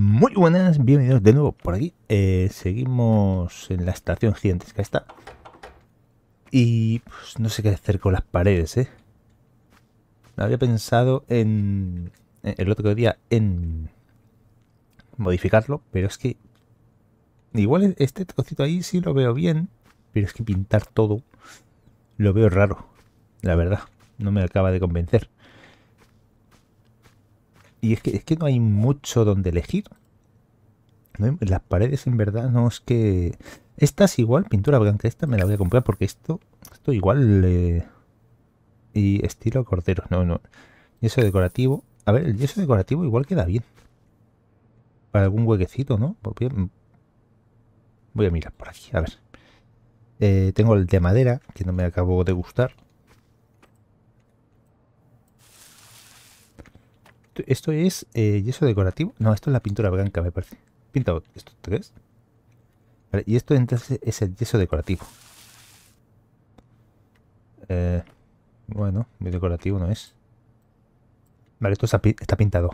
Muy buenas, bienvenidos de nuevo por aquí. Eh, seguimos en la estación gigantesca está. Y pues, no sé qué hacer con las paredes, ¿eh? Había pensado en eh, el otro día en modificarlo, pero es que igual este trocito ahí sí lo veo bien, pero es que pintar todo lo veo raro, la verdad. No me acaba de convencer. Y es que, es que no hay mucho donde elegir. las paredes en verdad no es que... Esta es igual, pintura blanca, esta me la voy a comprar porque esto, esto igual... Eh, y estilo cordero, no, no. Yeso decorativo. A ver, el yeso decorativo igual queda bien. Para algún huequecito, ¿no? Voy a mirar por aquí, a ver. Eh, tengo el de madera, que no me acabo de gustar. Esto, es eh, yeso decorativo. No, esto es la pintura blanca, me parece. Pintado estos tres. Vale, y esto entonces es el yeso decorativo. Eh, bueno, muy decorativo no es. Vale, esto está pintado.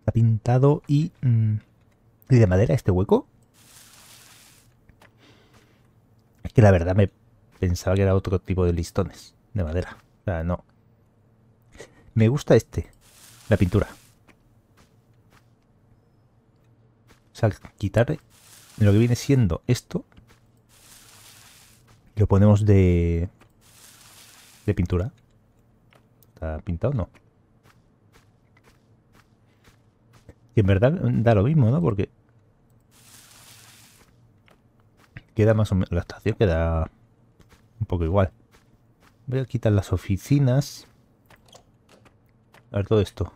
Está pintado y... Mm, ¿Y de madera este hueco? Es que la verdad me pensaba que era otro tipo de listones de madera no. Me gusta este, la pintura. O sea, quitar lo que viene siendo esto. Lo ponemos de... De pintura. ¿Está pintado no? Y en verdad da lo mismo, ¿no? Porque... Queda más o menos... La estación queda un poco igual. Voy a quitar las oficinas. A ver todo esto.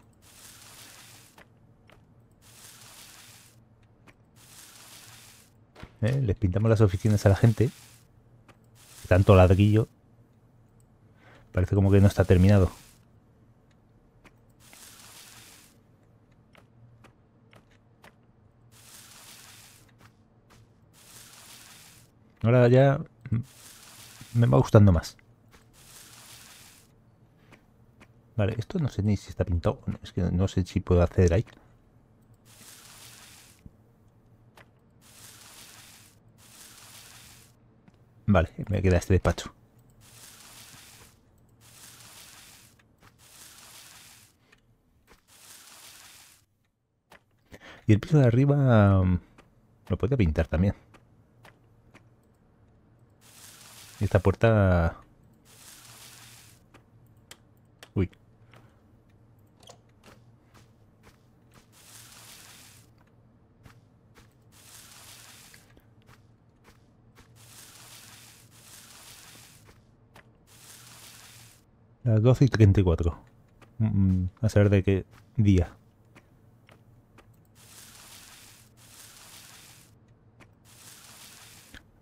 Eh, Les pintamos las oficinas a la gente. Tanto ladrillo. Parece como que no está terminado. Ahora ya me va gustando más. Vale, esto no sé ni si está pintado. Es que no sé si puedo acceder ahí. Vale, me queda este despacho. Y el piso de arriba mm, lo podría pintar también. Esta puerta Las 12 y 34. a saber de qué día.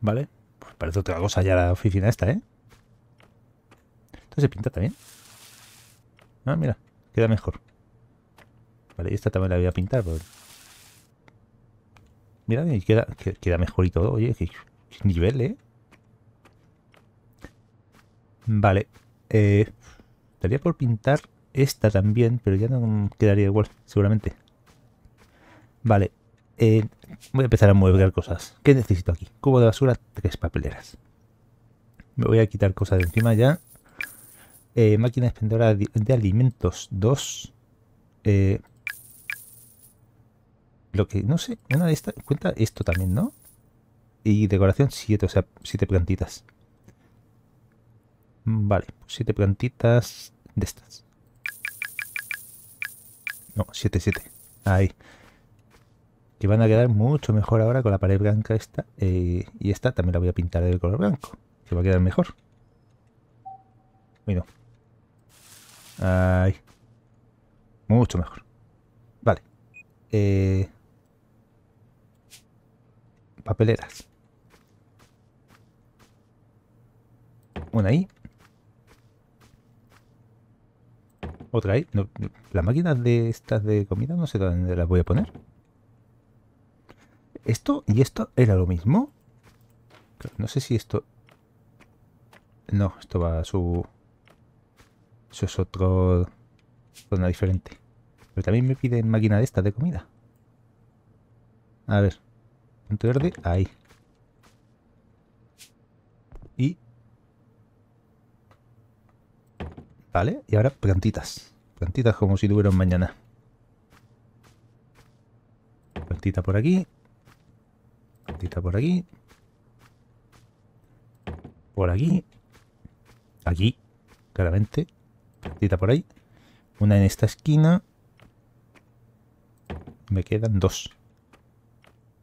¿Vale? Pues parece otra cosa ya la oficina esta, ¿eh? Esto se pinta también. Ah, mira, queda mejor. Vale, esta también la voy a pintar. Mira, y queda, queda mejor y todo. Oye, nivel, ¿eh? Vale. Eh, Estaría por pintar esta también, pero ya no quedaría igual, seguramente. Vale, eh, voy a empezar a mover cosas. ¿Qué necesito aquí? Cubo de basura, tres papeleras. Me voy a quitar cosas de encima ya. Eh, máquina expendedora de alimentos, dos. Eh, lo que, no sé, una de estas, cuenta esto también, ¿no? Y decoración, siete, o sea, siete plantitas. Vale, siete plantitas de estas. No, siete siete Ahí. Que van a quedar mucho mejor ahora con la pared blanca esta. Eh, y esta también la voy a pintar de color blanco. Que va a quedar mejor. Bueno. Ahí. Mucho mejor. Vale. Eh, papeleras. Una ahí. Otra ahí. las máquinas de estas de comida no sé dónde las voy a poner. Esto y esto era lo mismo. No sé si esto... No, esto va a su... Eso es otro... Zona diferente. Pero también me piden máquina de estas de comida. A ver. Punto verde. Ahí. ¿Vale? Y ahora plantitas. Plantitas como si tuvieran mañana. Plantita por aquí. Plantita por aquí. Por aquí. Aquí, claramente. Plantita por ahí. Una en esta esquina. Me quedan dos.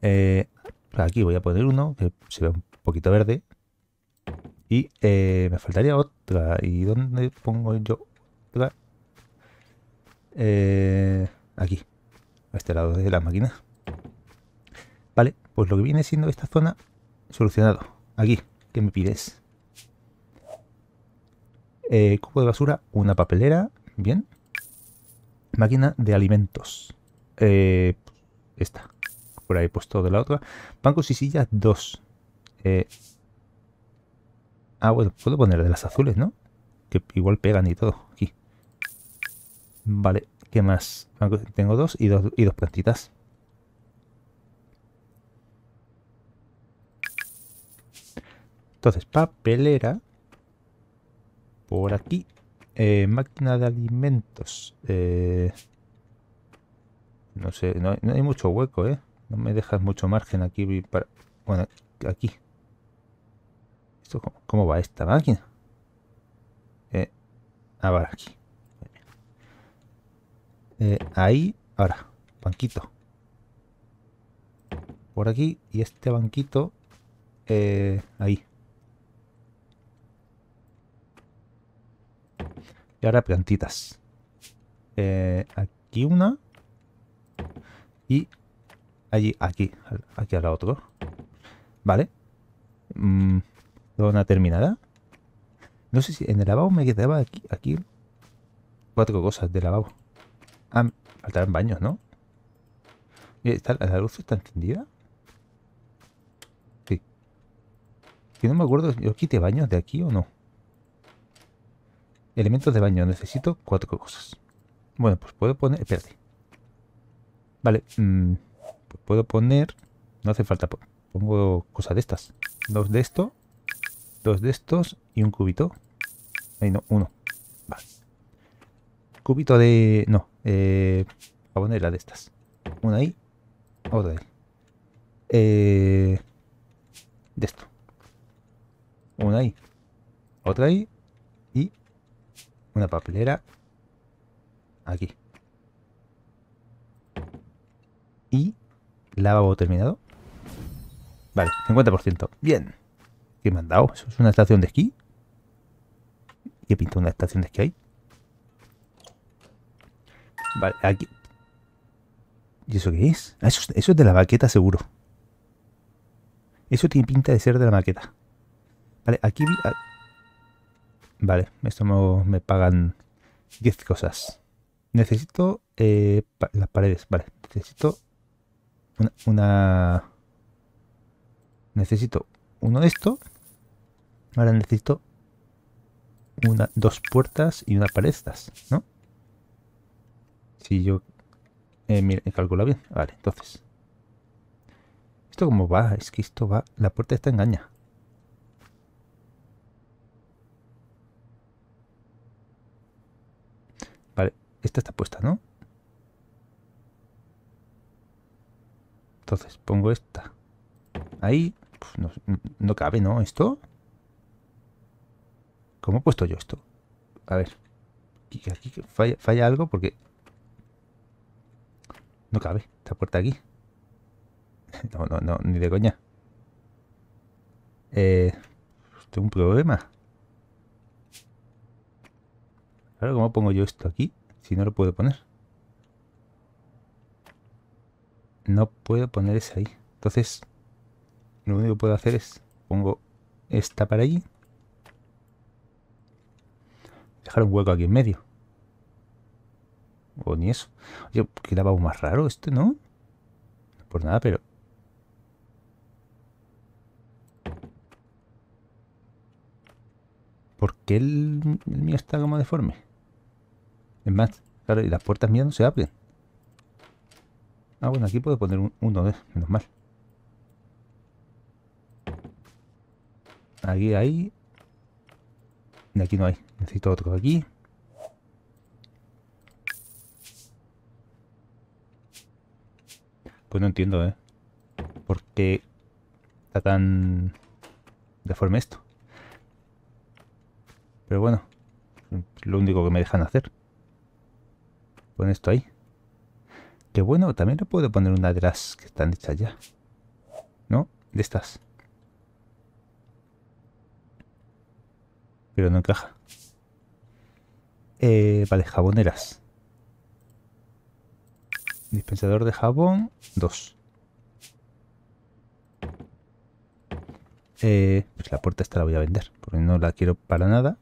Eh, aquí voy a poner uno que se ve un poquito verde. Y eh, me faltaría otra. ¿Y dónde pongo yo otra? Eh, aquí, a este lado de la máquina. Vale, pues lo que viene siendo esta zona solucionado. Aquí, ¿qué me pides? Eh, cubo de basura, una papelera, bien. Máquina de alimentos. esta. Por ahí puesto de la otra. Bancos y sillas, dos. Eh, Ah, bueno, puedo poner de las azules, ¿no? Que igual pegan y todo aquí. Vale, ¿qué más? Tengo dos y dos, y dos plantitas. Entonces, papelera. Por aquí. Eh, máquina de alimentos. Eh, no sé, no, no, hay mucho hueco, ¿eh? No me dejas mucho margen aquí para... Bueno, aquí cómo, va esta máquina? Eh, ahora aquí. Eh, ahí, ahora, banquito. Por aquí y este banquito eh, ahí. Y ahora plantitas. Eh, aquí una. Y allí, aquí, aquí al otro. Vale. Mmm zona terminada. No sé si en el lavabo me quedaba aquí, cuatro cosas de lavabo. Ah, faltarán baños, ¿no? ¿Está, ¿La luz está encendida? Sí. Que no me acuerdo, ¿yo quité baños de aquí o no? Elementos de baño, necesito cuatro cosas. Bueno, pues puedo poner... Espérate. Vale, mm, puedo poner... No hace falta, pongo cosas de estas. Dos de esto dos de estos y un cubito. Ahí no, uno. Vale. Cubito de... no, eh, a poner la de estas. Una ahí, otra ahí. Eh, de esto. Una ahí, otra ahí y una papelera aquí. Y lavabo terminado. Vale, 50%. Bien. ¿Qué me han dado? ¿Eso es una estación de esquí? ¿Qué pinta una estación de esquí Vale, aquí. ¿Y eso qué es? Ah, eso, eso es de la maqueta seguro. Eso tiene pinta de ser de la maqueta. Vale, aquí... Ah, vale, esto me, me pagan 10 cosas. Necesito eh, las paredes. Vale, necesito una, una... Necesito uno de esto. Ahora necesito una, dos puertas y una pared estas, ¿no? Si yo... Eh, he calculado bien. Vale, entonces... ¿Esto cómo va? Es que esto va... La puerta está engaña. Vale, esta está puesta, ¿no? Entonces, pongo esta. Ahí. Pues, no cabe, ¿no? ¿Esto? ¿Cómo he puesto yo esto? A ver. Aquí, aquí falla, algo porque... No cabe esta puerta aquí. No, no, no, ni de coña. Eh, tengo un problema. Claro, ¿cómo pongo yo esto aquí? Si no lo puedo poner. No puedo poner ese ahí. Entonces, lo único que puedo hacer es pongo esta para allí. Dejar un hueco aquí en medio. O ni eso. Oye, quedaba más raro este, ¿no? por pues nada, pero... ¿Por qué el, el mío está como deforme? Es más, claro, y las puertas mías no se abren. Ah, bueno, aquí puedo poner uno de, menos mal. Aquí, ahí, aquí no hay. Necesito otro aquí. Pues no entiendo, ¿eh? ¿Por qué está tan deforme esto? Pero bueno, lo único que me dejan hacer. Pon esto ahí. Que bueno, también le puedo poner una de las que están hechas ya. ¿No? De estas. pero no encaja. Eh, vale, jaboneras. Dispensador de jabón, dos. Eh, pues la puerta esta la voy a vender, porque no la quiero para nada.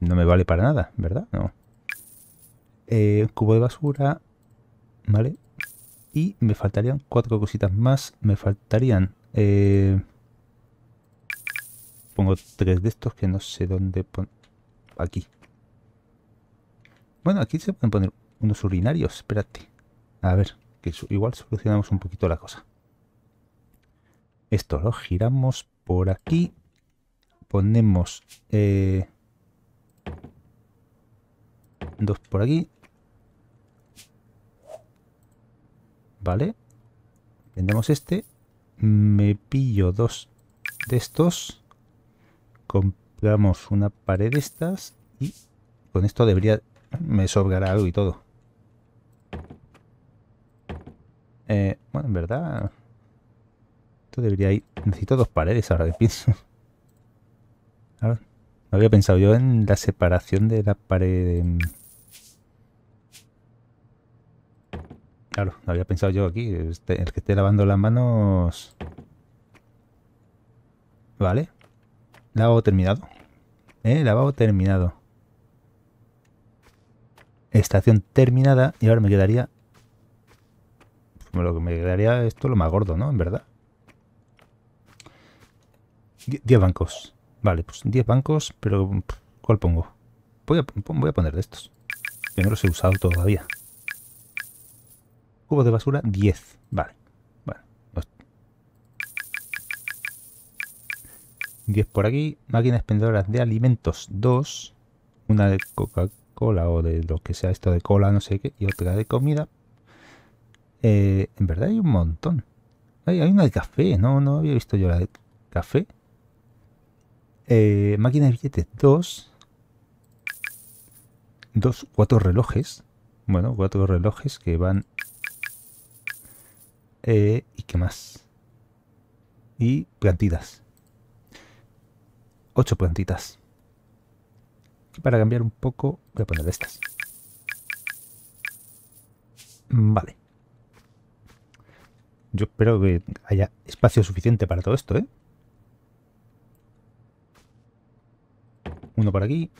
No me vale para nada, ¿verdad? No. Eh, cubo de basura, ¿vale? Y me faltarían cuatro cositas más. Me faltarían pongo tres de estos que no sé dónde poner. Aquí. Bueno, aquí se pueden poner unos urinarios. Espérate. A ver, que igual solucionamos un poquito la cosa. Esto lo giramos por aquí. Ponemos eh, dos por aquí. Vale. Vendemos este. Me pillo dos de estos compramos una pared de estas y con esto debería me sobrará algo y todo. Eh, bueno, en verdad... Esto debería ir... Necesito dos paredes ahora de pienso. no había pensado yo en la separación de la pared... Em, claro, no había pensado yo aquí. Este, el que esté lavando las manos... Vale. Lavabo terminado. ¿Eh? Lavado terminado. Estación terminada. Y ahora me quedaría... Lo que me quedaría esto lo más gordo, ¿no? En verdad. 10 bancos. Vale, pues 10 bancos, pero ¿cuál pongo? Voy a, poner de estos. Que no los he usado todavía. cubo de basura, 10. Vale. 10 por aquí. Máquinas expendedoras de alimentos, 2. Una de Coca-Cola o de lo que sea esto de cola, no sé qué. Y otra de comida. Eh, en verdad hay un montón. Hay, una de café, no, no había visto yo la de café. Eh, máquinas de billetes, 2. Dos, cuatro relojes. Bueno, cuatro relojes que van... Eh, ¿Y qué más? Y plantitas ocho plantitas. Para cambiar un poco, voy a poner estas. Mm, vale. Yo espero que haya espacio suficiente para todo esto, ¿eh? Uno por aquí,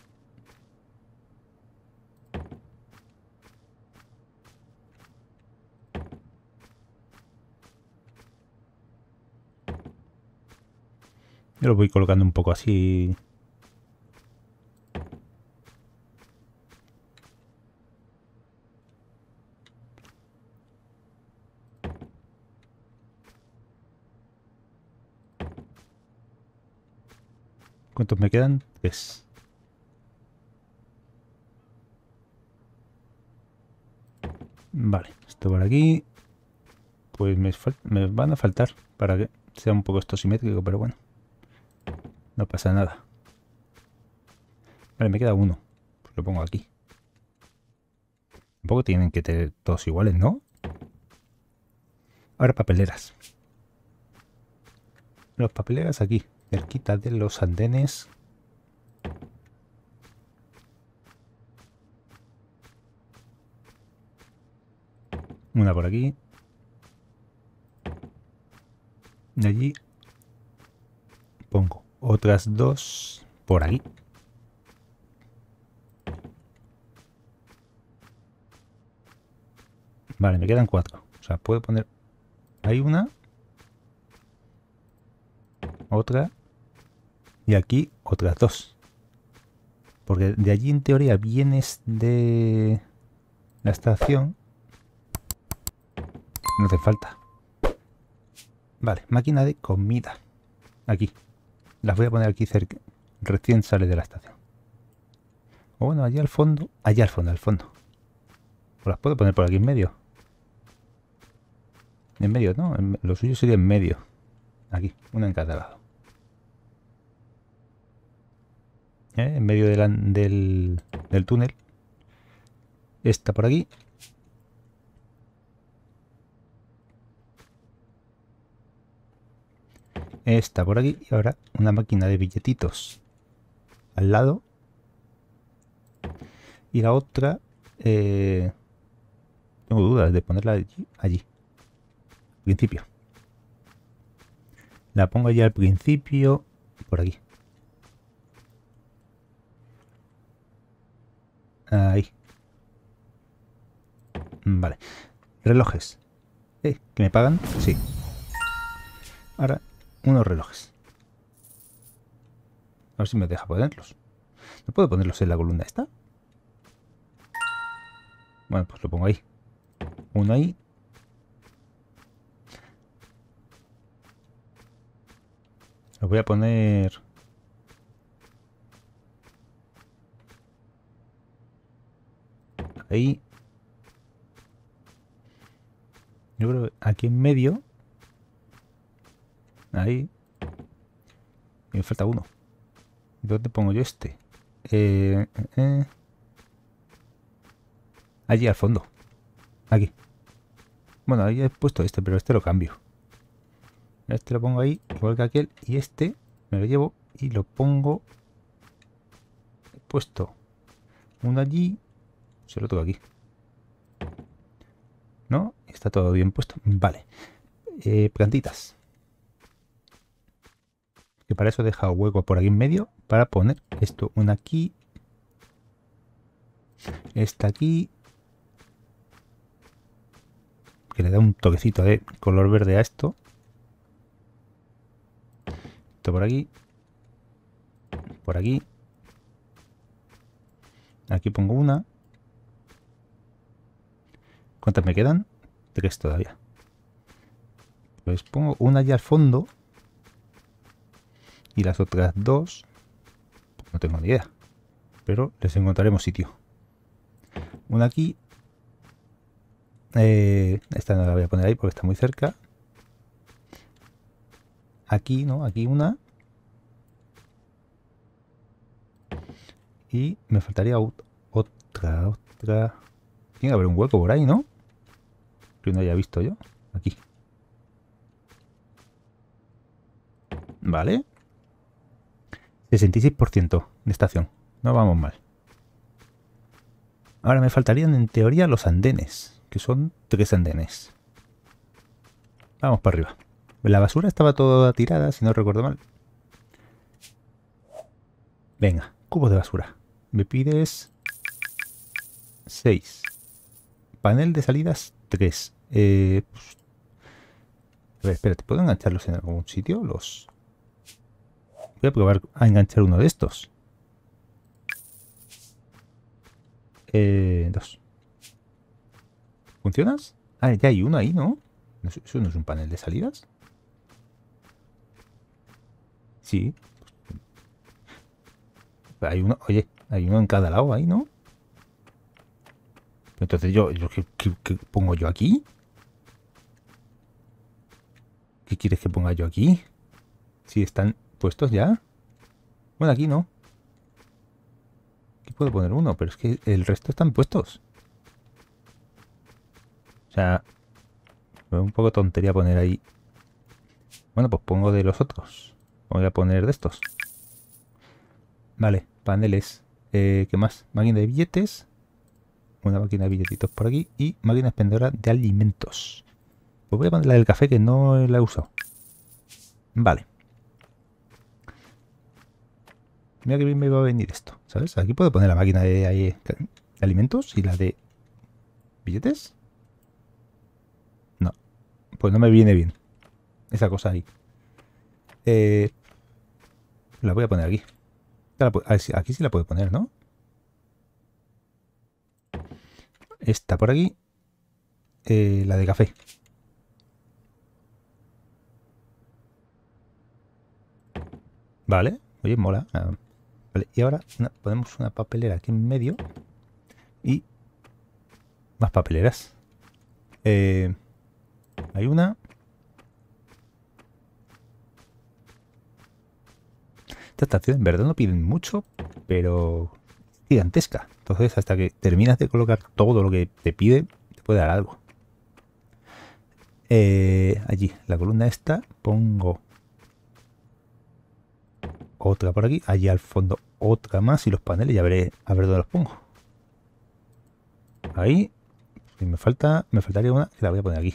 Yo lo voy colocando un poco así. ¿Cuántos me quedan? Tres. Vale, esto por aquí. Pues me van a faltar para que sea un poco esto simétrico, pero bueno. No pasa nada. Vale, me queda uno. lo pongo aquí. Tampoco tienen que tener todos iguales, ¿no? Ahora papeleras. Los papeleras aquí, cerquita de los andenes. Una por aquí. De allí pongo otras dos por ahí. Vale, me quedan cuatro. O sea, puedo poner... Hay una. Otra. Y aquí otras dos. Porque de allí en teoría vienes de la estación. No hace falta. Vale, máquina de comida. Aquí. Las voy a poner aquí cerca. Recién sale de la estación. O bueno, allá al fondo. Allá al fondo, al fondo. las puedo poner por aquí en medio? En medio, ¿no? lo suyo sería en medio. Aquí, una en cada lado. ¿Eh? En medio del, del túnel. Esta por aquí Esta por aquí y ahora una máquina de billetitos al lado. Y la otra... Eh, tengo dudas de ponerla allí. Al principio. La pongo ya al principio. Por aquí. Ahí. Vale. Relojes. Eh, ¿Que me pagan? Sí. Ahora unos relojes. A ver si me deja ponerlos. ¿No puedo ponerlos en la columna esta? Bueno, pues lo pongo ahí. Uno ahí. Lo voy a poner... Ahí. Yo creo que aquí en medio Ahí. me falta uno. ¿Dónde pongo yo este? Eh, eh, eh. Allí al fondo. Aquí. Bueno, ahí he puesto este, pero este lo cambio. Este lo pongo ahí, igual que aquel. Y este me lo llevo y lo pongo... He puesto uno allí. Se lo tengo aquí. ¿No? Está todo bien puesto. Vale. plantitas que para eso he dejado hueco por aquí en medio para poner esto, una aquí, esta aquí, que le da un toquecito de color verde a esto. Esto por aquí, por aquí, aquí pongo una. ¿Cuántas me quedan? Tres todavía. Pues pongo una allá al fondo y las otras dos, no tengo ni idea. Pero les encontraremos sitio. Una aquí. Eh, esta no la voy a poner ahí porque está muy cerca. Aquí, ¿no? Aquí una. Y me faltaría otra, otra. Tiene que haber un hueco por ahí, ¿no? Que no haya visto yo. Aquí. Vale. 66% de estación. No vamos mal. Ahora me faltarían en teoría los andenes, que son tres andenes. Vamos para arriba. La basura estaba toda tirada, si no recuerdo mal. Venga, cubos de basura. Me pides 6. Panel de salidas 3. Eh, pues, a ver, espérate, ¿puedo engancharlos en algún sitio? Los Voy a probar a enganchar uno de estos. Eh, dos. ¿Funcionas? Ah, ya hay uno ahí, ¿no? ¿Eso no es un panel de salidas? Sí. hay uno, oye, hay uno en cada lado ahí, ¿no? Entonces yo, ¿qué, pongo yo aquí? ¿Qué quieres que ponga yo aquí? Si están ¿Puestos ya? Bueno, aquí no. Aquí puedo poner uno, pero es que el resto están puestos. O sea, es un poco tontería poner ahí. Bueno, pues pongo de los otros. Voy a poner de estos. Vale, paneles. Eh, ¿Qué más? Máquina de billetes. Una máquina de billetitos por aquí. Y máquina expendedora de alimentos. Pues voy a poner la del café que no la uso. Vale. Mira que bien me va a venir esto, ¿sabes? Aquí puedo poner la máquina este, de, alimentos y la de billetes. No, pues no me viene bien esa cosa ahí. Eh, la voy a poner aquí. Ah, aquí sí la puedo poner, ¿no? Esta por aquí. Eh, la de café. Vale. Oye, mola. Ah y ahora ponemos una papelera aquí en medio y más papeleras. Eh, hay una. Esta estación en verdad no piden mucho, pero gigantesca. Entonces hasta que terminas de colocar todo lo que te pide, te puede dar algo. Eh, allí, la columna esta, pongo otra por aquí, allí al fondo otra más y los paneles, ya veré a ver dónde los pongo. Ahí, me falta, me faltaría una que la voy a poner aquí.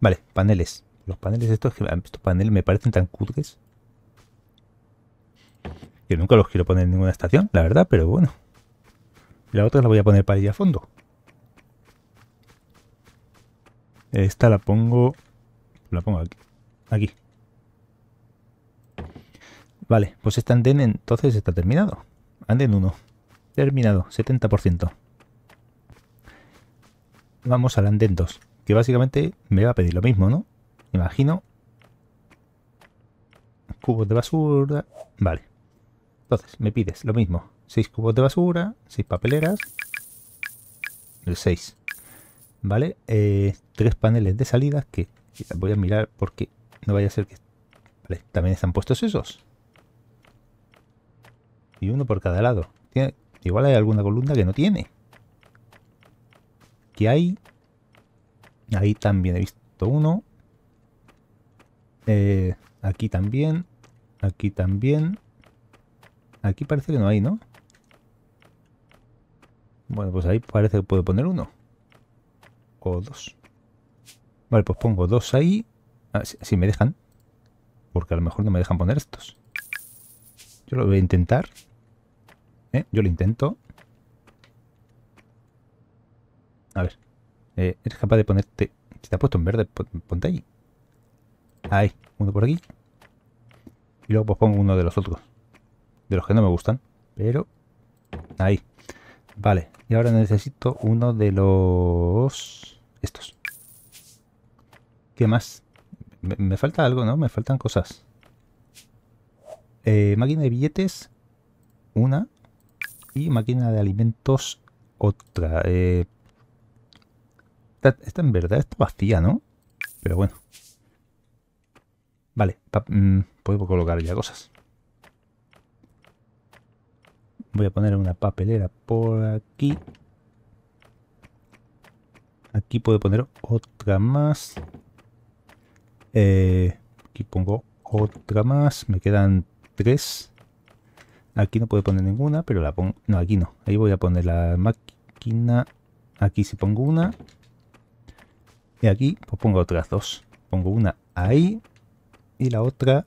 Vale, paneles. Los paneles estos, estos paneles me parecen tan cutres. Yo nunca los quiero poner en ninguna estación, la verdad, pero bueno. La otra la voy a poner para allá a fondo. Esta la pongo... La pongo aquí. Aquí. Vale, pues este andén entonces está terminado. Andén 1. Terminado, 70%. Vamos al andén 2, que básicamente me va a pedir lo mismo, ¿no? Imagino. Cubos de basura. Vale. Entonces, me pides lo mismo. 6 cubos de basura, 6 papeleras. El 6. ¿Vale? 3 eh, paneles de salida, que voy a mirar porque no vaya a ser que... Vale, también están puestos esos y uno por cada lado. igual hay alguna columna que no tiene. aquí hay. Ahí también he visto uno. Eh, aquí también. Aquí también. Aquí parece que no hay, ¿no? Bueno, pues ahí parece que puedo poner uno. O dos. Vale, pues pongo dos ahí. Ah, si me dejan. Porque a lo mejor no me dejan poner estos. Yo lo voy a intentar. ¿Eh? Yo lo intento. A ver. Eh, ¿Eres capaz de ponerte... Si te ha puesto en verde, ponte ahí. Ahí. Uno por aquí. Y luego pues pongo uno de los otros. De los que no me gustan. Pero... Ahí. Vale. Y ahora necesito uno de los... Estos. ¿Qué más? Me, falta algo, ¿no? Me faltan cosas. Eh, máquina de billetes. Una y máquina de alimentos otra. Eh, esta, en verdad está vacía, ¿no? Pero bueno. Vale, mm, puedo colocar ya cosas. Voy a poner una papelera por aquí. Aquí puedo poner otra más. Eh, aquí pongo otra más. Me quedan tres. Aquí no puedo poner ninguna, pero la pongo... No, aquí no. Ahí voy a poner la máquina. Aquí si sí pongo una. Y aquí pues, pongo otras dos. Pongo una ahí y la otra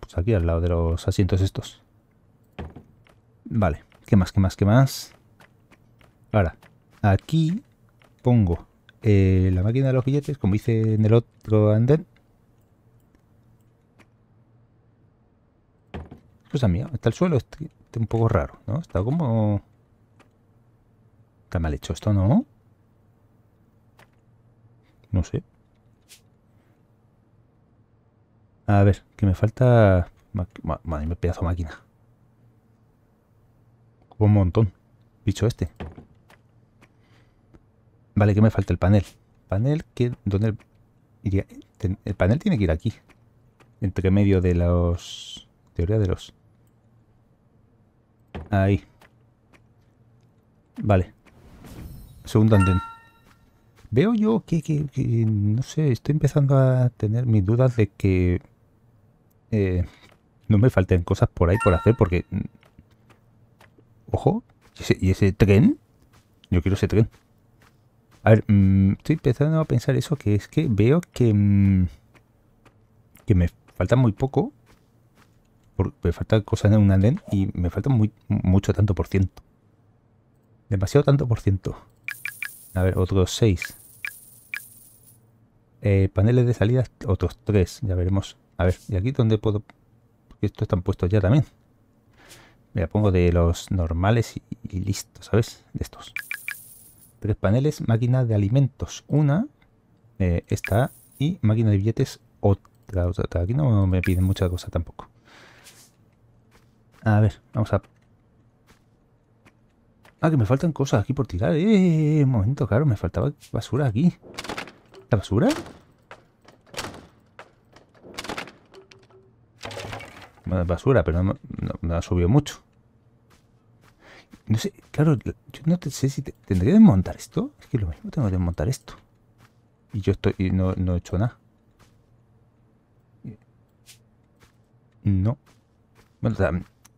pues aquí al lado de los asientos estos. Vale. ¿Qué más? ¿Qué más? ¿Qué más? Ahora, aquí pongo eh, la máquina de los billetes, como hice en el otro andén. está el suelo este, este un poco raro, ¿no? Está como... Está mal hecho esto, ¿no? No sé. A ver, que me falta... Madre mía, pedazo de máquina. Un montón. Bicho este. Vale, que me falta el panel. Panel que... ¿Dónde iría? El panel tiene que ir aquí. Entre medio de los... Teoría de los... Ahí. Vale. Segundo andén. Veo yo que, no sé, estoy empezando a tener mis dudas de que eh, no me falten cosas por ahí por hacer, porque... Mm, ojo, ¿y ese, tren? Yo quiero ese tren. A ver, mm, estoy empezando a pensar eso, que es que veo que... Mm, que me falta muy poco me faltan cosas en un andén y me falta muy, mucho tanto por ciento. Demasiado tanto por ciento. A ver, otros seis eh, paneles de salida, otros tres Ya veremos. A ver, ¿y aquí dónde puedo...? Porque estos están puestos ya también. Mira, pongo de los normales y, listo, ¿sabes? De estos. Tres paneles, máquina de alimentos, una, eh, esta, y máquina de billetes, otra. aquí no me piden mucha cosa tampoco. A ver, vamos a... Ah, que me faltan cosas aquí por tirar. Eh, eh, eh un momento, claro, me faltaba basura aquí. ¿La basura? Basura, pero no, ha subido mucho. No sé, claro, yo no sé si tendría que desmontar esto. Es que lo mismo tengo que desmontar esto. Y yo estoy y no, he hecho nada. No. Bueno,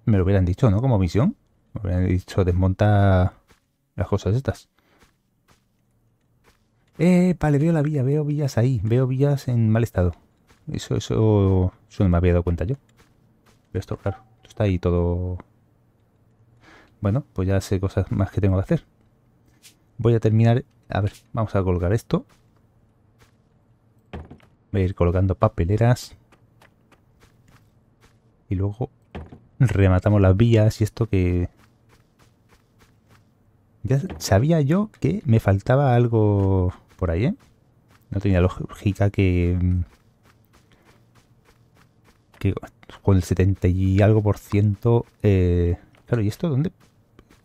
me lo hubieran dicho, ¿no? Como misión. Me hubieran dicho, desmonta las cosas estas. Eh, vale, veo la vía. veo villas ahí, veo villas en mal estado. Eso, eso, eso no me había dado cuenta yo. Pero esto, claro, esto está ahí todo... Bueno, pues ya sé cosas más que tengo que hacer. Voy a terminar... A ver, vamos a colgar esto. Voy a ir colocando papeleras. Y luego Rematamos las vías y esto que... Ya sabía yo que me faltaba algo por ahí, ¿eh? No tenía lógica que... Mm, que con el 70 y algo por ciento... Eh, claro, ¿y esto dónde?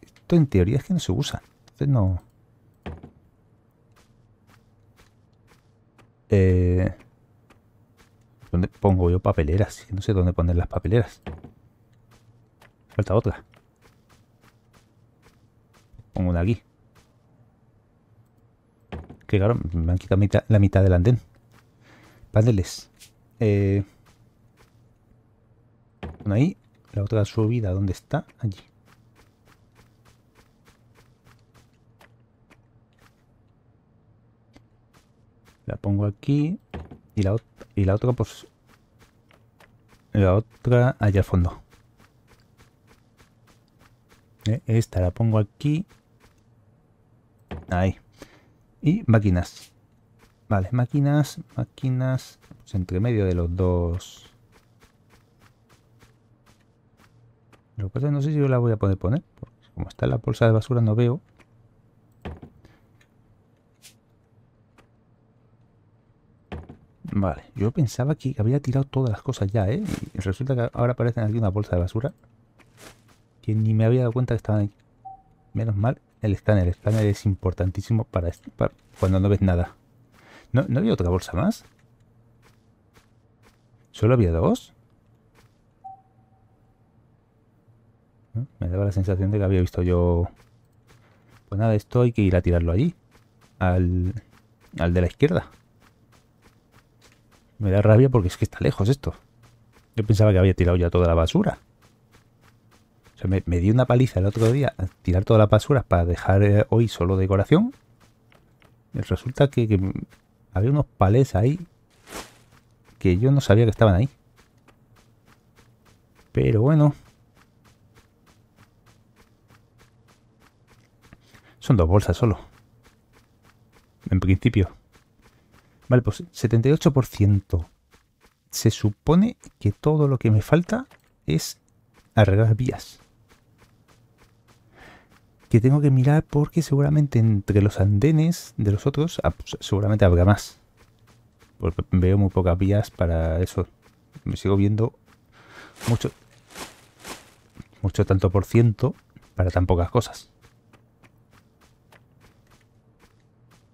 Esto en teoría es que no se usa. Entonces no... Eh, ¿Dónde pongo yo papeleras? No sé dónde poner las papeleras. Falta otra. Pongo una aquí. Que claro, me han quitado la mitad del andén. Paneles. Eh, una ahí. La otra subida, ¿dónde está? Allí. La pongo aquí. Y la, y la otra, pues... La otra allá al fondo. Eh, esta la pongo aquí. Ahí. Y máquinas. Vale, máquinas, máquinas. Pues entre medio de los dos. Lo que no sé si yo la voy a poder poner. como está en la bolsa de basura no veo. Vale, yo pensaba que había tirado todas las cosas ya, ¿eh? Y resulta que ahora aparecen aquí una bolsa de basura que ni me había dado cuenta que estaban ahí. Menos mal, el escáner. El escáner es importantísimo para, cuando no ves nada. ¿No, había otra bolsa más? ¿Solo había dos? Me daba la sensación de que había visto yo... Pues nada, esto hay que ir a tirarlo allí. Al, al de la izquierda. Me da rabia porque es que está lejos esto. Yo pensaba que había tirado ya toda la basura me, me, di una paliza el otro día a tirar todas las basuras para dejar eh, hoy solo decoración. resulta que, que había unos palés ahí que yo no sabía que estaban ahí. Pero bueno. Son dos bolsas solo. En principio. Vale, pues 78%. Se supone que todo lo que me falta es arreglar vías que tengo que mirar porque seguramente entre los andenes de los otros ah, pues, seguramente habrá más. Porque veo muy pocas vías para eso. Me sigo viendo mucho, mucho tanto por ciento para tan pocas cosas.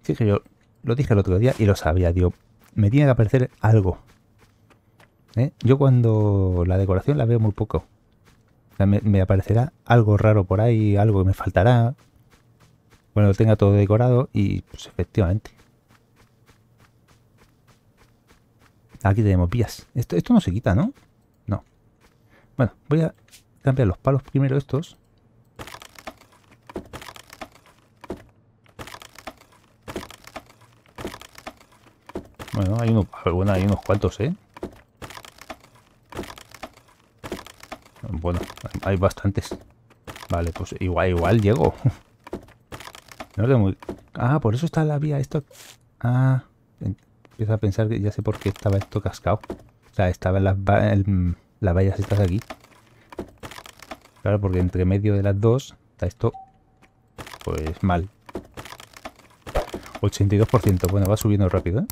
Sí yo lo dije el otro día y lo sabía, digo, me tiene que aparecer algo. ¿eh? Yo cuando la decoración la veo muy poco me, aparecerá algo raro por ahí, algo que me faltará. Bueno, lo tenga todo decorado y pues efectivamente. Aquí tenemos vías. Esto, esto no se quita, ¿no? No. Bueno, voy a cambiar los palos primero estos. hay bueno, hay unos cuantos, ¿eh? Bueno, hay bastantes. Vale, pues igual, igual llego. No Ah, por eso está la vía. Esto... Ah, empiezo a pensar que ya sé por qué estaba esto cascado. O sea, estaban las, vallas estas aquí. Claro, porque entre medio de las dos está esto... Pues mal. 82%. Bueno, va subiendo rápido, ¿eh?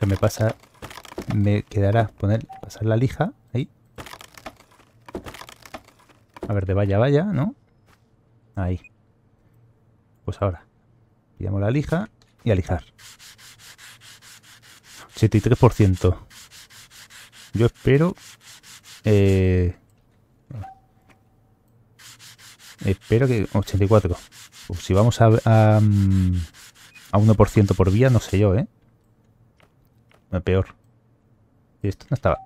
Se me pasa me quedará poner, pasar la lija ahí. A ver, de vaya, vaya, ¿no? Ahí. Pues ahora. Pillamos la lija y a lijar. 73%. Yo espero... Eh, espero que... 84. Pues si vamos a, a, mm, a 1% por vía, no sé yo, ¿eh? Peor. Y esto no estaba.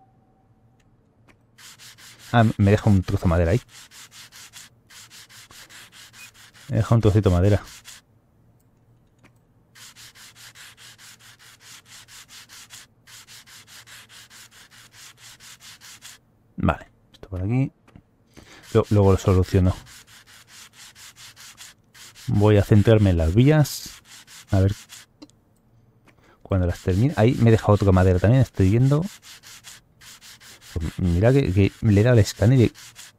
Ah, me deja un trozo de madera ahí. Me deja un trocito de madera. Vale, esto por aquí. luego lo soluciono. Voy a centrarme en las vías. A ver. Cuando las termine. Ahí me deja otra madera también, estoy viendo. Mira que, le he dado el escáner y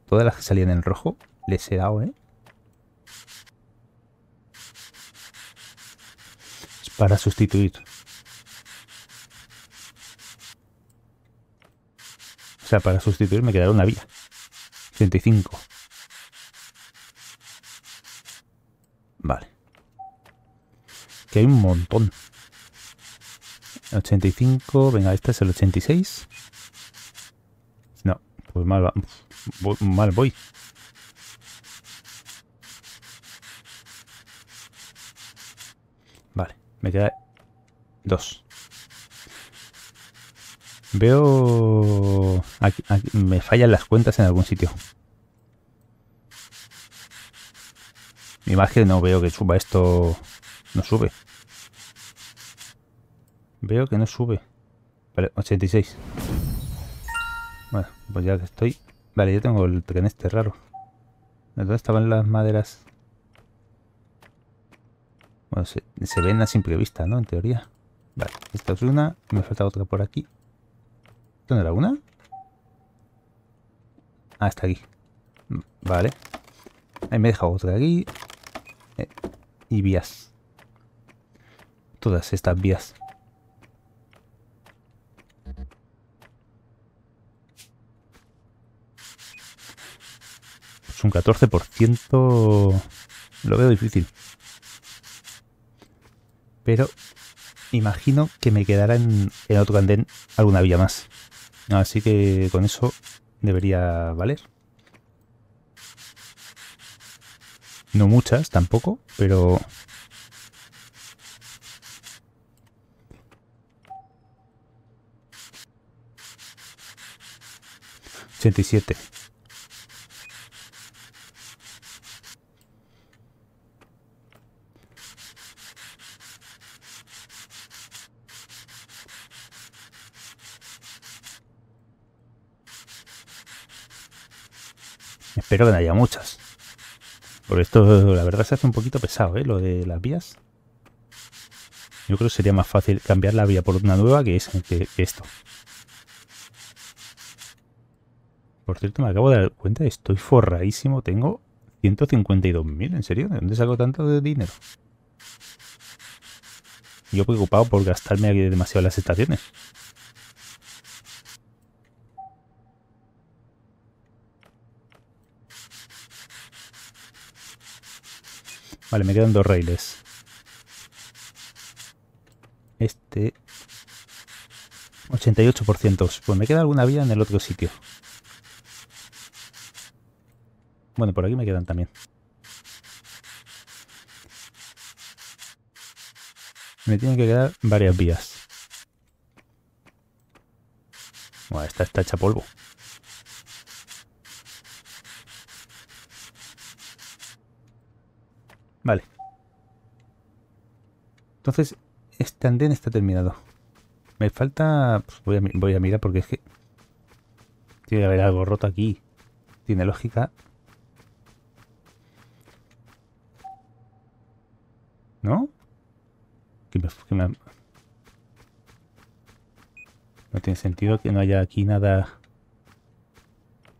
todas las que salían en rojo les he dado, ¿eh? Es para sustituir. O sea, para sustituir me quedaron una vía. 85 Vale. Que hay un montón. 85, venga, este es el 86. Pues mal, mal voy. Vale, me queda dos. Veo... me fallan las cuentas en algún sitio. Mi imagen no veo que suba esto... No sube. Veo que no sube. Vale, 86. Bueno, pues ya estoy... Vale, ya tengo el tren este raro. ¿De dónde estaban las maderas? Bueno, se, ven a simple vista, ¿no? En teoría. Vale, esta es una. Me falta otra por aquí. ¿Dónde era una? Ah, está aquí. Vale. Ahí me deja otra aquí. Eh, y vías. Todas estas vías. un 14%. Lo veo difícil. Pero imagino que me quedará en, el otro alguna vía más. Así que con eso debería valer. No muchas tampoco, pero... ...87... que haya muchas. Por esto, la verdad, se hace un poquito pesado, ¿eh? Lo de las vías. Yo creo que sería más fácil cambiar la vía por una nueva que, es, esto. Por cierto, me acabo de dar cuenta, estoy forradísimo. Tengo 152.000, ¿en serio? ¿De dónde saco tanto de dinero? Yo preocupado por gastarme demasiado las estaciones. Vale, me quedan dos raíles. Este... 88%. Pues me queda alguna vía en el otro sitio. Bueno, por aquí me quedan también. Me tienen que quedar varias vías. Bueno, esta está hecha polvo. Vale. Entonces, este andén está terminado. Me falta... Pues, voy, a, mirar porque es que... Tiene que haber algo roto aquí. Tiene lógica. ¿No? que me... No tiene sentido que no haya aquí nada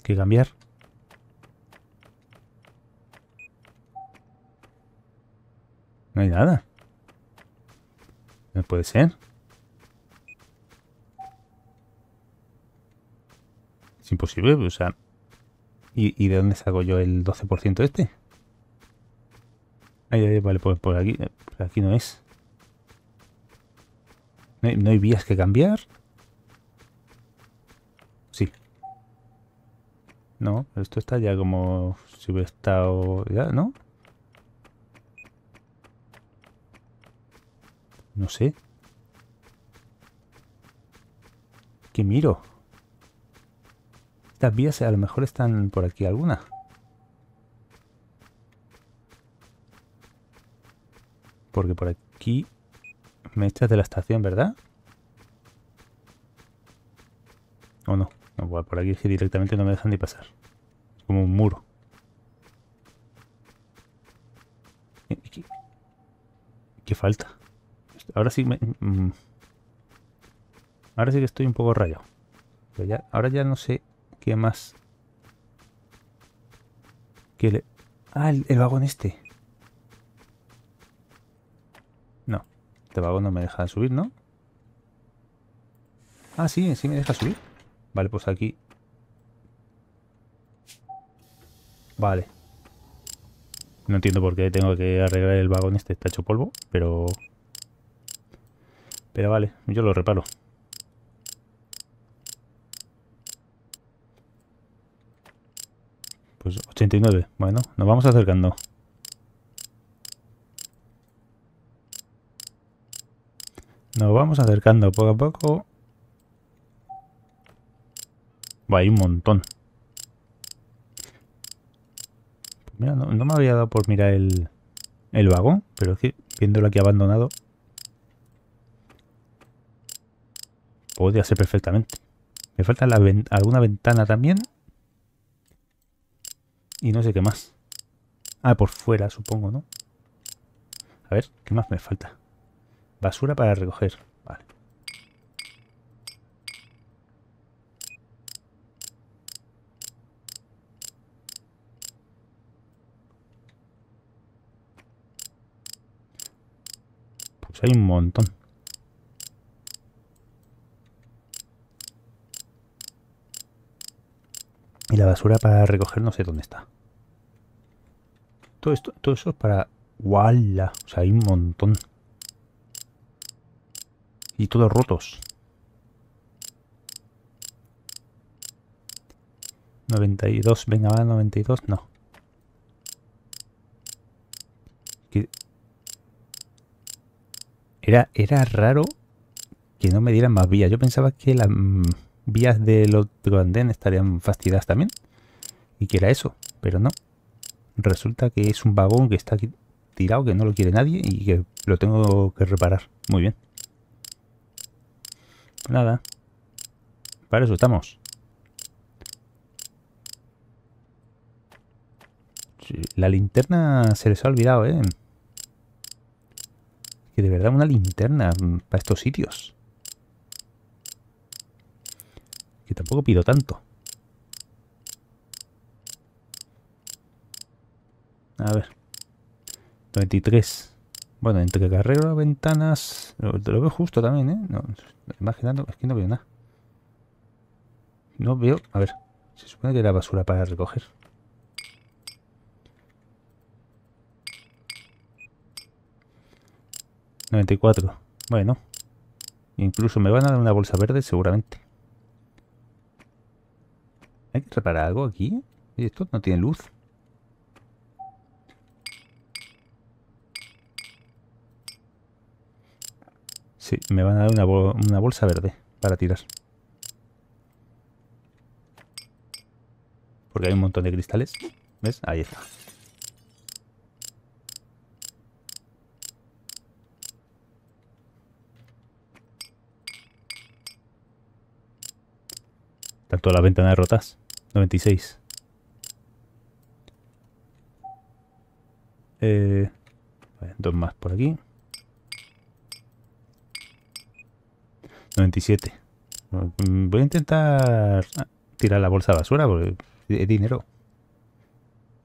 que cambiar. hay nada. No puede ser. Es imposible, o sea... ¿Y, de dónde saco yo el 12% este? Ahí, ahí, vale, pues por aquí, aquí no es. No hay, no hay vías que cambiar. Sí. No, esto está ya como si hubiera estado... Ya, ¿no? No sé. ¿Qué miro? Estas vías a lo mejor están por aquí alguna. Porque por aquí me echas de la estación, ¿verdad? ¿O no? Pues por aquí es que directamente no me dejan ni pasar. como un muro. qué falta? ahora sí me... Mm. Ahora sí que estoy un poco rayo. ahora ya no sé qué más... Ah, el, el vagón este. No, este vagón no me deja subir, ¿no? Ah, sí, sí me deja subir. Vale, pues aquí. Vale. No entiendo por qué tengo que arreglar el vagón este, está hecho polvo, pero pero vale, yo lo reparo. Pues 89. Bueno, nos vamos acercando. Nos vamos acercando poco a poco. Va, hay un montón. no, me había dado por mirar el, el vagón, pero es que viéndolo aquí abandonado... podría hacer perfectamente. Me falta alguna ventana también. Y no sé qué más. Ah, por fuera, supongo, ¿no? A ver, ¿qué más me falta? Basura para recoger. Vale. Pues hay un montón. Y la basura para recoger no sé dónde está. Todo, esto, eso es para... ¡Wala! O sea, hay un montón. Y todos rotos. 92, venga, va 92, no. Era, era raro que no me dieran más vía. Yo pensaba que la... Mm, vías del otro andén estarían fastidiadas también. Y que era eso, pero no. Resulta que es un vagón que está aquí tirado, que no lo quiere nadie y que lo tengo que reparar. Muy bien. Pues nada. Para eso estamos. La linterna se les ha olvidado, ¿eh? Que de verdad una linterna mm, para estos sitios. tampoco pido tanto. A ver. 93. Bueno, entre carrero, ventanas... Lo, veo justo también, ¿eh? imaginando, es que no veo nada. No veo... A ver. Se supone que era basura para recoger. ...94... Bueno... Incluso me van a dar una bolsa verde seguramente. ¿Hay que reparar algo aquí? ¿Y esto no tiene luz? Sí, me van a dar una, bolsa verde para tirar. Porque hay un montón de cristales. ¿Ves? Ahí está. todas las ventanas rotas. 96. Eh, dos más por aquí. 97. Mm, voy a intentar tirar la bolsa de basura porque es dinero.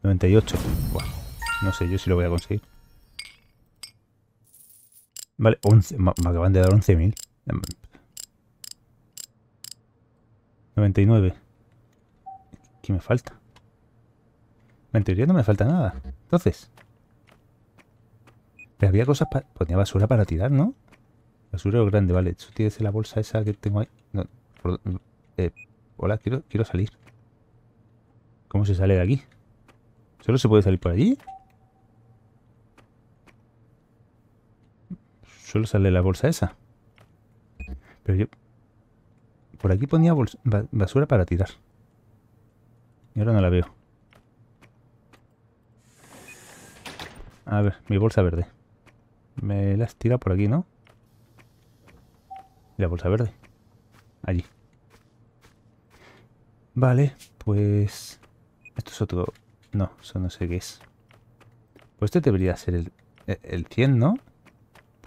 98. no sé yo si lo voy a conseguir. Vale, 11. Me acaban de dar 11.000. 99 me falta? En teoría no me falta nada. Entonces. Pero eh, había cosas para... Ponía basura para tirar, ¿no? Basura grande, vale. Tú tienes la bolsa esa que tengo ahí. Eh, hola, quiero, quiero salir. ¿Cómo se sale de aquí? ¿Solo se puede salir por allí? Solo sale la bolsa esa. Pero yo... Por aquí ponía basura para tirar. Y ahora no la veo. A ver, mi bolsa verde. Me la has tirado por aquí, ¿no? La bolsa verde. Allí. Vale, pues... Esto es otro... No, eso no sé qué es. Pues este debería ser el, eh, el 100, ¿no?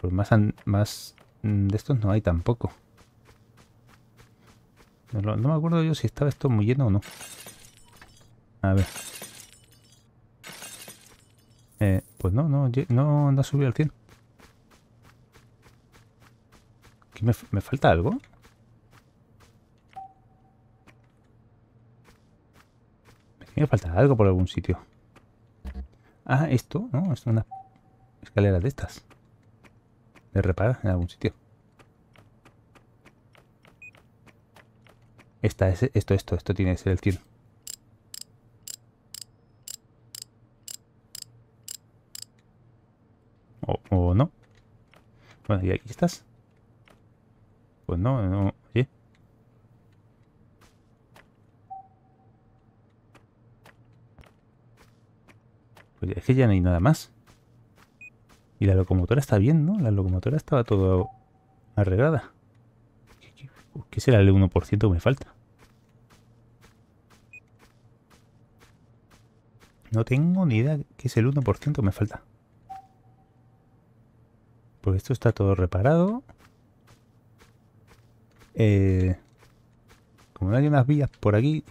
Pues más, más de estos no hay tampoco. no me acuerdo yo si estaba esto muy lleno o no. A ver. Eh, pues no, no, no anda a subir al 100. ¿Qué me, falta algo? Me falta algo por algún sitio. Ah, esto, ¿no? Es una escalera de estas. De repara en algún sitio. Esta es, esto, esto, esto tiene que ser el 100. ¿O no? Bueno, ¿y aquí estás? Pues no, no. Oye. Pues es que ya no hay nada más. Y la locomotora está bien, ¿no? La locomotora estaba todo arreglada. ¿Qué será el 1% que me falta? No tengo ni idea qué es el 1% que me falta. Pues esto está todo reparado. Eh, como no hay unas vías por aquí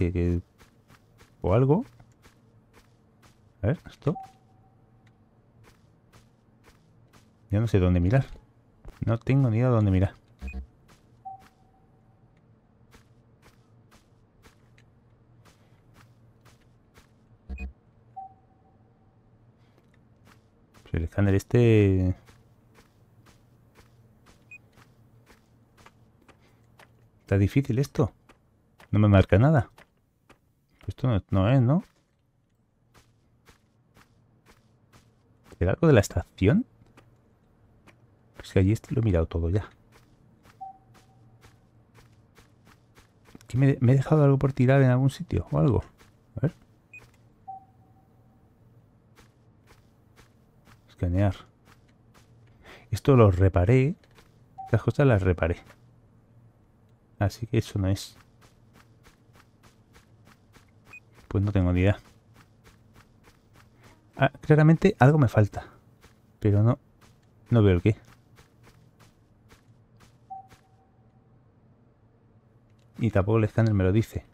o algo. A ver, esto. Ya no sé dónde mirar. No tengo ni idea dónde mirar. Pues el escáner este Está difícil esto. No me marca nada. Esto no, es, ¿no? ¿El algo de la estación? Pues que allí este lo he mirado todo ya. me, me, he dejado algo por tirar en algún sitio o algo? A ver. Escanear. Esto lo reparé. Estas cosas las reparé. Así que eso no es. Pues no tengo ni idea. Ah, claramente algo me falta. Pero no, no veo el qué. Y tampoco el escáner me lo dice.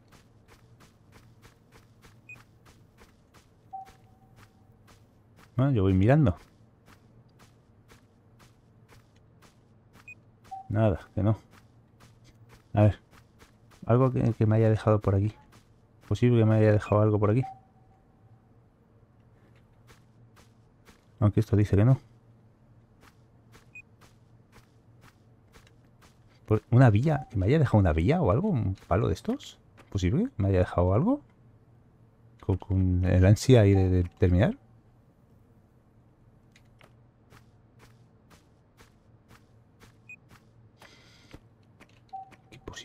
Bueno, ah, yo voy mirando. Nada, que no. A ver. Algo que, me haya dejado por aquí. Posible que me haya dejado algo por aquí. Aunque esto dice que no. ¿Una villa? ¿Que me haya dejado una villa o algo? ¿Un palo de estos? ¿Posible? ¿Me haya dejado algo? Con, el ansia ahí de terminar.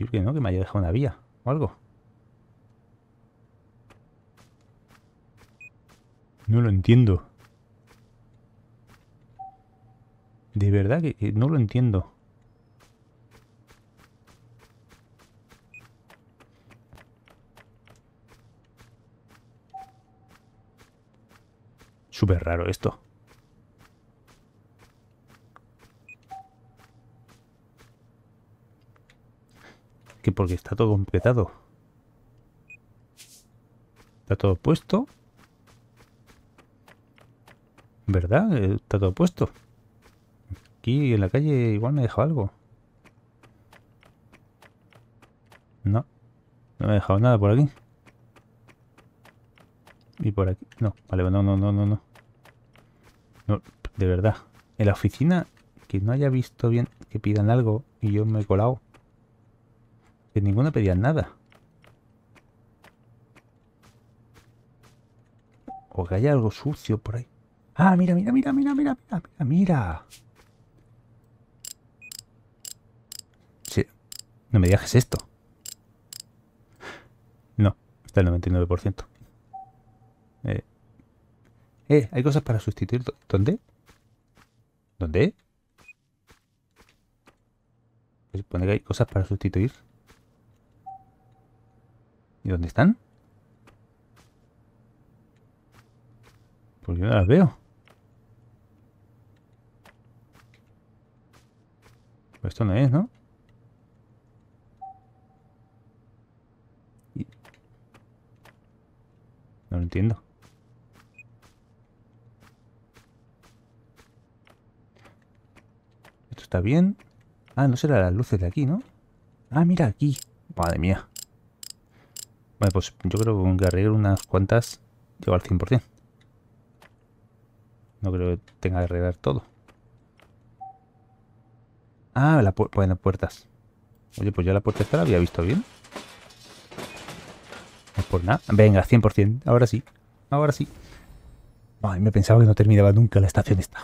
que ¿no? Que me haya dejado una vía o algo. No lo entiendo. De verdad que no lo entiendo. Súper raro esto. que porque está todo completado. Está todo puesto. ¿Verdad? Está todo puesto. Aquí en la calle igual me ha dejado algo. No. No me ha dejado nada por aquí. Y por aquí. No, vale, no, no, no, no, no. No, de verdad. En la oficina, que no haya visto bien que pidan algo y yo me he colado. Que ninguno pedía nada. O que haya algo sucio por ahí. Ah, mira, mira, mira, mira, mira, mira, mira, mira. Sí. No me digas esto. No, está el 99%. Eh. eh, hay cosas para sustituir. ¿Dónde? ¿Dónde? Se supone que hay cosas para sustituir. ¿Y dónde están? Porque no las veo. Pues esto no es, ¿no? No lo entiendo. Esto está bien. Ah, no será las luces de aquí, ¿no? Ah, mira aquí. Madre mía. Bueno, pues yo creo que arreglar unas cuantas llego al 100%. No creo que tenga que arreglar todo. Ah, la pu bueno, puertas. Oye, pues ya la puerta esta la había visto bien. Pues nada. Venga, 100%. Ahora sí. Ahora sí. Ay, me pensaba que no terminaba nunca la estación esta.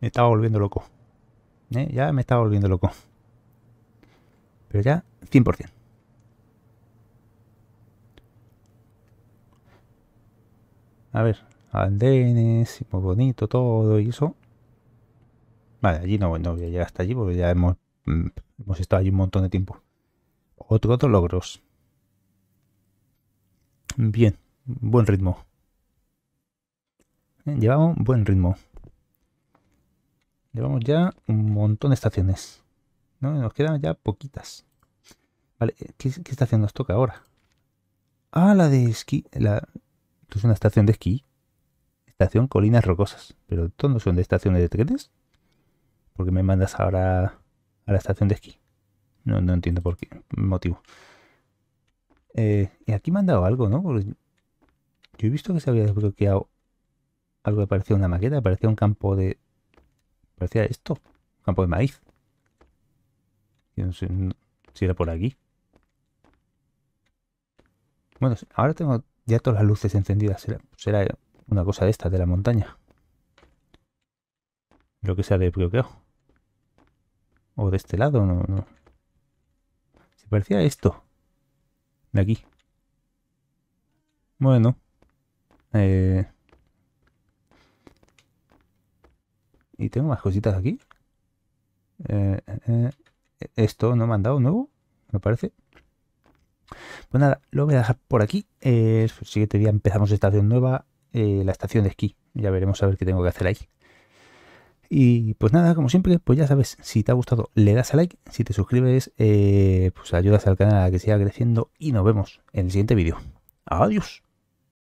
Me estaba volviendo loco. ¿Eh? Ya me estaba volviendo loco. Pero ya, 100%. A ver, andenes, muy bonito todo y eso. Vale, allí no, voy a llegar hasta allí porque ya mm, hemos, estado allí un montón de tiempo. Otro, otro logros. Bien, buen ritmo. Eh, llevamos buen ritmo. Llevamos ya un montón de estaciones. ¿no? Nos quedan ya poquitas. Vale, eh, ¿qué, qué estación nos toca ahora? Ah, la de esquí. La, esto es una estación de esquí. Estación Colinas Rocosas. Pero todos no son de estaciones de trenes. Porque me mandas ahora a la estación de esquí. No, no entiendo por qué motivo. Eh, y aquí me han dado algo, ¿no? yo he visto que se había desbloqueado algo que parecía una maqueta, parecía un campo de... Parecía esto, un campo de maíz. Yo no sé si era por aquí. Bueno, ahora tengo ya todas las luces encendidas. Será, una cosa de esta, de la montaña. Lo que sea de bloqueo. O de este lado, no, Se parecía a esto. De aquí. Bueno. Eh. Y tengo más cositas aquí. Eh, eh, esto no me han dado nuevo, me parece. Pues nada, lo voy a dejar por aquí. el eh, siguiente día empezamos estación nueva, eh, la estación de esquí. Ya veremos a ver qué tengo que hacer ahí. Y pues nada, como siempre, pues ya sabes, si te ha gustado, le das a like, si te suscribes, eh, pues ayudas al canal a que siga creciendo y nos vemos en el siguiente vídeo. Adiós.